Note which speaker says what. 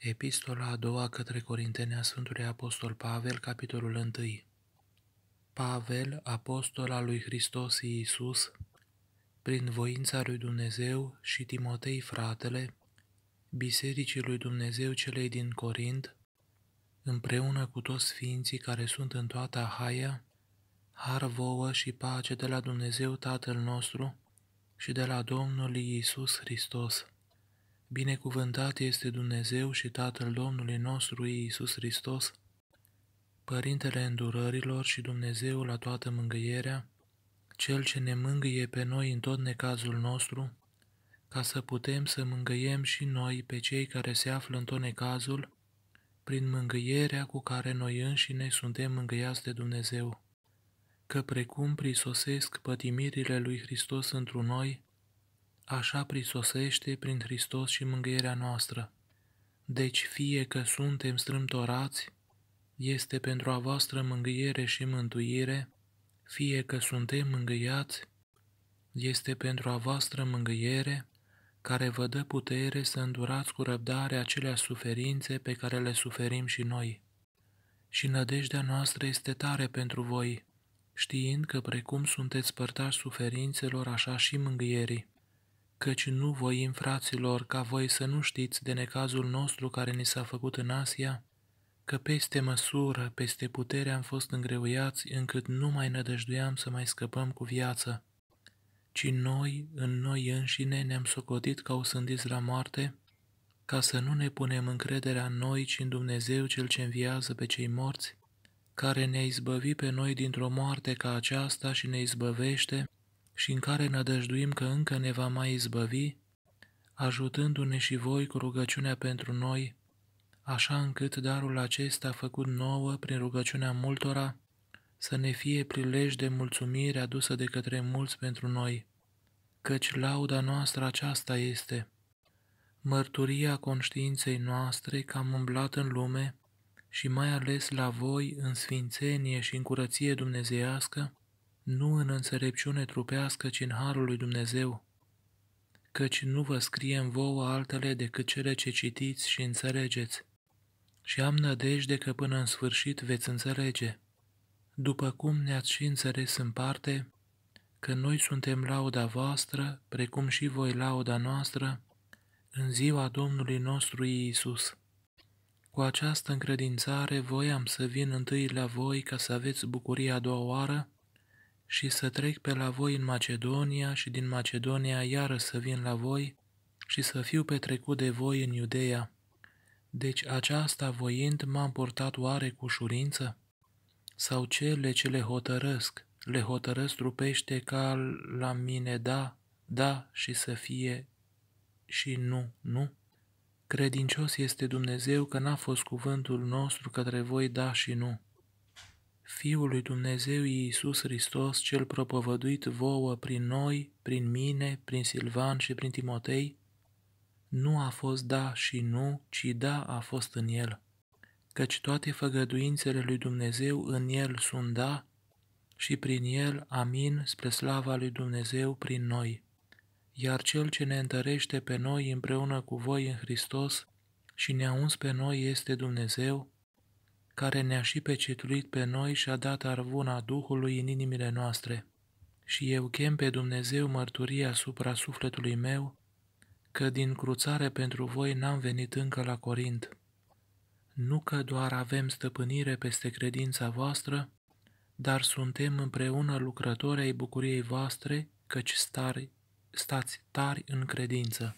Speaker 1: Epistola a doua către Corintenea Sfântului Apostol Pavel, capitolul 1 Pavel, apostol al lui Hristos Iisus, prin voința lui Dumnezeu și Timotei fratele, Bisericii lui Dumnezeu celei din Corint, împreună cu toți sfinții care sunt în toată Ahaia, har vouă și pace de la Dumnezeu Tatăl nostru și de la Domnul Iisus Hristos. Binecuvântat este Dumnezeu și Tatăl Domnului nostru Iisus Hristos, Părintele îndurărilor și Dumnezeu la toată mângâierea, Cel ce ne mângâie pe noi în tot necazul nostru, ca să putem să mângâiem și noi pe cei care se află în tot necazul, prin mângâierea cu care noi înșine suntem mângâiați de Dumnezeu. Că precum prisosesc pătimirile lui Hristos întru noi, așa prisosește prin Hristos și mângâierea noastră. Deci fie că suntem strâmtorați, este pentru a voastră mângâiere și mântuire, fie că suntem mângâiați, este pentru a voastră mângâiere, care vă dă putere să îndurați cu răbdare acelea suferințe pe care le suferim și noi. Și nădejdea noastră este tare pentru voi, știind că precum sunteți părtași suferințelor, așa și mângâierii. Căci nu voim, fraților, ca voi să nu știți de necazul nostru care ni s-a făcut în Asia, că peste măsură, peste putere am fost îngreuiați, încât nu mai nădăjduiam să mai scăpăm cu viață, ci noi, în noi înșine, ne-am socotit ca o sândiți la moarte, ca să nu ne punem încrederea în noi, ci în Dumnezeu Cel ce înviază pe cei morți, care ne izbăvit pe noi dintr-o moarte ca aceasta și ne izbăvește, și în care nădăjduim că încă ne va mai izbăvi, ajutându-ne și voi cu rugăciunea pentru noi, așa încât darul acesta făcut nouă prin rugăciunea multora să ne fie prilej de mulțumire adusă de către mulți pentru noi, căci lauda noastră aceasta este, mărturia conștiinței noastre că am umblat în lume și mai ales la voi în sfințenie și în curăție dumnezeiască, nu în înțelepciune trupească, ci în harul lui Dumnezeu. Căci nu vă scrie în vouă altele decât cele ce citiți și înțelegeți. Și am nădejde că până în sfârșit veți înțelege. După cum ne-ați și înțeles în parte, că noi suntem lauda voastră, precum și voi lauda noastră, în ziua Domnului nostru Iisus. Cu această încredințare voiam să vin întâi la voi ca să aveți bucuria a doua oară, și să trec pe la voi în Macedonia și din Macedonia iară să vin la voi și să fiu petrecut de voi în Iudeea. Deci aceasta voind m-am portat oare cu ușurință? Sau cele ce le hotărăsc, le hotărăsc trupește ca la mine da, da și să fie și nu, nu? Credincios este Dumnezeu că n-a fost cuvântul nostru către voi da și nu Fiul lui Dumnezeu Iisus Hristos, cel propovăduit vouă prin noi, prin mine, prin Silvan și prin Timotei, nu a fost da și nu, ci da a fost în el. Căci toate făgăduințele lui Dumnezeu în el sunt da și prin el amin spre slava lui Dumnezeu prin noi. Iar cel ce ne întărește pe noi împreună cu voi în Hristos și ne-a uns pe noi este Dumnezeu, care ne-a și pecetuit pe noi și a dat arvuna Duhului în inimile noastre. Și eu chem pe Dumnezeu mărturie asupra sufletului meu, că din cruțare pentru voi n-am venit încă la Corint. Nu că doar avem stăpânire peste credința voastră, dar suntem împreună lucrători ai bucuriei voastre, căci stari, stați tari în credință.